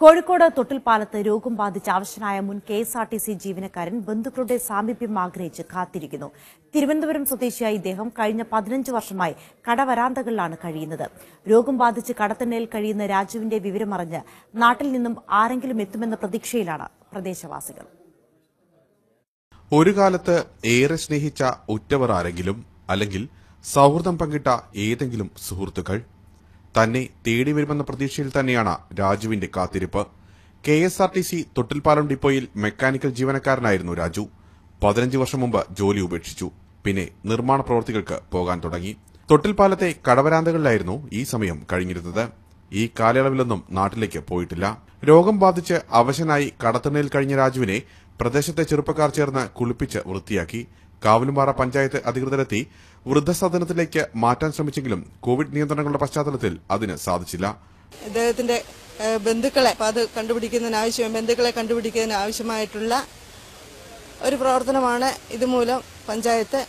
കോഴിക്കോട് തൊട്ടിൽപ്പാലത്ത് രോഗം ബാധിച്ച് ആവശ്യനായ മുൻ കെ എസ് ആർ ടി സി ജീവനക്കാരൻ ബന്ധുക്കളുടെ സാമീപ്യം ആഗ്രഹിച്ച് കാത്തിരിക്കുന്നു തിരുവനന്തപുരം സ്വദേശിയായ ഇദ്ദേഹം കഴിഞ്ഞ പതിനഞ്ച് വർഷമായി കടവരാന്തകളിലാണ് കഴിയുന്നത് രോഗം ബാധിച്ച് കടത്തണ്ണയിൽ കഴിയുന്ന രാജുവിന്റെ വിവരമറിഞ്ഞ് നാട്ടിൽ നിന്നും ആരെങ്കിലും എത്തുമെന്ന പ്രതീക്ഷയിലാണ് പ്രദേശവാസികൾ ഒരു കാലത്ത് ഏറെ സ്നേഹിച്ച ഉറ്റവർ ആരെങ്കിലും അല്ലെങ്കിൽ സൗഹൃദം പങ്കിട്ട ഏതെങ്കിലും സുഹൃത്തുക്കൾ തന്നെ തേടി വരുമെന്ന പ്രതീക്ഷയിൽ തന്നെയാണ് രാജുവിന്റെ കാത്തിരിപ്പ് കെ എസ് ആർ ടി സി തൊട്ടിൽപ്പാലം ഡിപ്പോയിൽ മെക്കാനിക്കൽ ജീവനക്കാരനായിരുന്നു രാജു പതിനഞ്ച് വർഷം മുമ്പ് ജോലി ഉപേക്ഷിച്ചു പിന്നെ നിർമ്മാണ പ്രവൃത്തികൾക്ക് പോകാൻ തുടങ്ങി തൊട്ടിൽപ്പാലത്തെ കടവരാന്തകളിലായിരുന്നു ഈ സമയം കഴിഞ്ഞിരുന്നത് ഈ കാലയളവിലൊന്നും നാട്ടിലേക്ക് പോയിട്ടില്ല രോഗം ബാധിച്ച് അവശനായി കടത്തിണയിൽ കഴിഞ്ഞ രാജുവിനെ പ്രദേശത്തെ ചെറുപ്പക്കാർ ചേർന്ന് കുളിപ്പിച്ച് വൃത്തിയാക്കി കാവലുംപാറ പഞ്ചായത്ത് അധികൃതരെത്തി വൃദ്ധസദനത്തിലേക്ക് മാറ്റാൻ ശ്രമിച്ചെങ്കിലും കോവിഡ് നിയന്ത്രണങ്ങളുടെ പശ്ചാത്തലത്തിൽ അതിന് സാധിച്ചില്ല അദ്ദേഹത്തിന്റെ ബന്ധുക്കളെ അത് കണ്ടുപിടിക്കുന്നതിന് ആവശ്യം ബന്ധുക്കളെ കണ്ടുപിടിക്കുന്നതിന് ആവശ്യമായിട്ടുള്ള ഒരു പ്രവർത്തനമാണ് ഇതുമൂലം പഞ്ചായത്ത്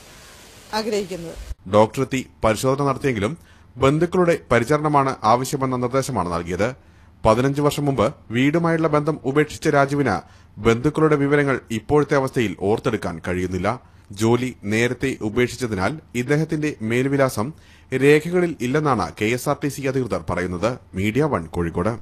ആഗ്രഹിക്കുന്നത് ഡോക്ടറെത്തി പരിശോധന നടത്തിയെങ്കിലും ബന്ധുക്കളുടെ പരിചരണമാണ് ആവശ്യമെന്ന നിർദ്ദേശമാണ് നൽകിയത് പതിനഞ്ച് വർഷം മുമ്പ് വീടുമായുള്ള ബന്ധം ഉപേക്ഷിച്ച രാജുവിന് ബന്ധുക്കളുടെ വിവരങ്ങൾ ഇപ്പോഴത്തെ അവസ്ഥയിൽ ഓർത്തെടുക്കാൻ കഴിയുന്നില്ല ജോലി നേരത്തെ ഉപേക്ഷിച്ചതിനാൽ ഇദ്ദേഹത്തിന്റെ മേൽവിലാസം രേഖകളിൽ ഇല്ലെന്നാണ് കെ അധികൃതർ പറയുന്നത് മീഡിയ വൺ കോഴിക്കോട്